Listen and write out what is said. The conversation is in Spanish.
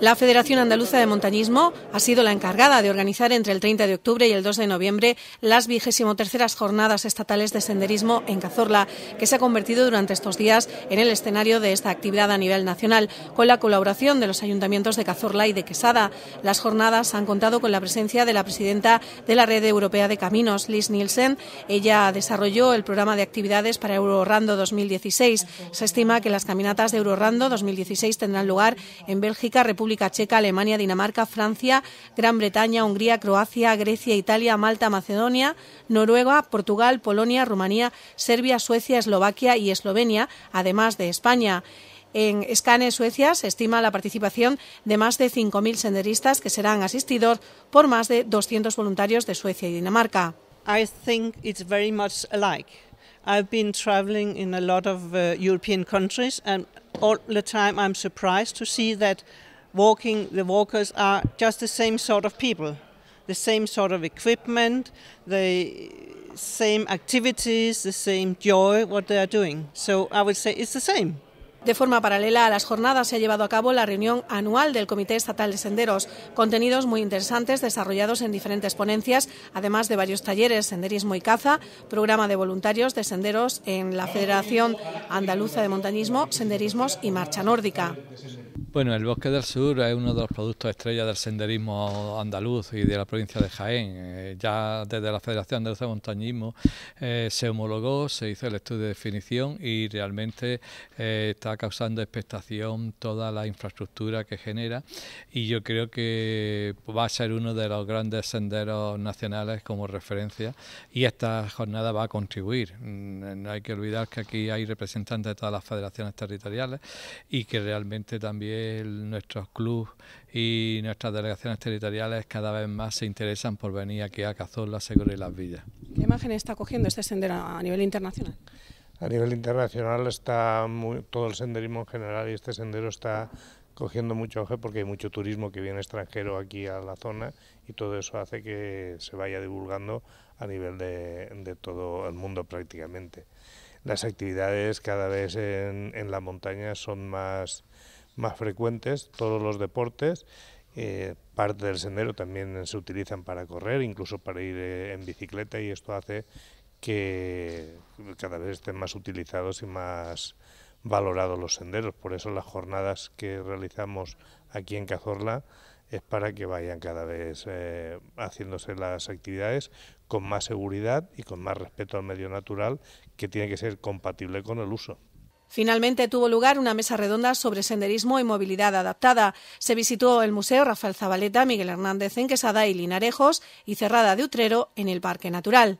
La Federación Andaluza de Montañismo ha sido la encargada de organizar entre el 30 de octubre y el 2 de noviembre las 23 Jornadas Estatales de Senderismo en Cazorla, que se ha convertido durante estos días en el escenario de esta actividad a nivel nacional, con la colaboración de los ayuntamientos de Cazorla y de Quesada. Las jornadas han contado con la presencia de la presidenta de la Red Europea de Caminos, Liz Nielsen. Ella desarrolló el programa de actividades para Eurorando 2016. Se estima que las caminatas de Eurorando 2016 tendrán lugar en Bélgica, República República Checa, Alemania, Dinamarca, Francia, Gran Bretaña, Hungría, Croacia, Grecia, Italia, Malta, Macedonia, Noruega, Portugal, Polonia, Rumanía, Serbia, Suecia, Eslovaquia y Eslovenia, además de España. En Scane, Suecia, se estima la participación de más de 5.000 senderistas que serán asistidos por más de 200 voluntarios de Suecia y Dinamarca. I think it's very much alike. I've been traveling in a lot of uh, European countries and all the time I'm walking, the walkers are just the same sort of people, the same sort of equipment, the same activities, the same joy what they are doing. So I would say it's the same. De forma paralela a las jornadas se ha llevado a cabo la reunión anual del Comité Estatal de Senderos, contenidos muy interesantes desarrollados en diferentes ponencias, además de varios talleres, senderismo y caza, programa de voluntarios de senderos en la Federación Andaluza de Montañismo, Senderismos y Marcha Nórdica. Bueno, el Bosque del Sur es uno de los productos estrella del senderismo andaluz y de la provincia de Jaén. Eh, ya desde la Federación Andaluz de Montañismo eh, se homologó, se hizo el estudio de definición y realmente eh, está causando expectación toda la infraestructura que genera y yo creo que va a ser uno de los grandes senderos nacionales como referencia y esta jornada va a contribuir. Mm, no hay que olvidar que aquí hay representantes de todas las federaciones territoriales y que realmente también nuestros clubes y nuestras delegaciones territoriales cada vez más se interesan por venir aquí a Cazorla, Segura y Las Villas. ¿Qué imagen está cogiendo este sendero a nivel internacional? A nivel internacional está muy, todo el senderismo en general y este sendero está cogiendo mucho auge porque hay mucho turismo que viene extranjero aquí a la zona y todo eso hace que se vaya divulgando a nivel de, todo el mundo prácticamente. Las actividades cada vez en, en la montaña son más, más frecuentes, todos los deportes. Eh, parte del sendero también se utilizan para correr, incluso para ir eh, en bicicleta y esto hace que cada vez estén más utilizados y más valorados los senderos. Por eso las jornadas que realizamos aquí en Cazorla es para que vayan cada vez eh, haciéndose las actividades con más seguridad y con más respeto al medio natural que tiene que ser compatible con el uso. Finalmente tuvo lugar una mesa redonda sobre senderismo y movilidad adaptada. Se visitó el Museo Rafael Zabaleta, Miguel Hernández en Quesada y Linarejos y Cerrada de Utrero en el Parque Natural.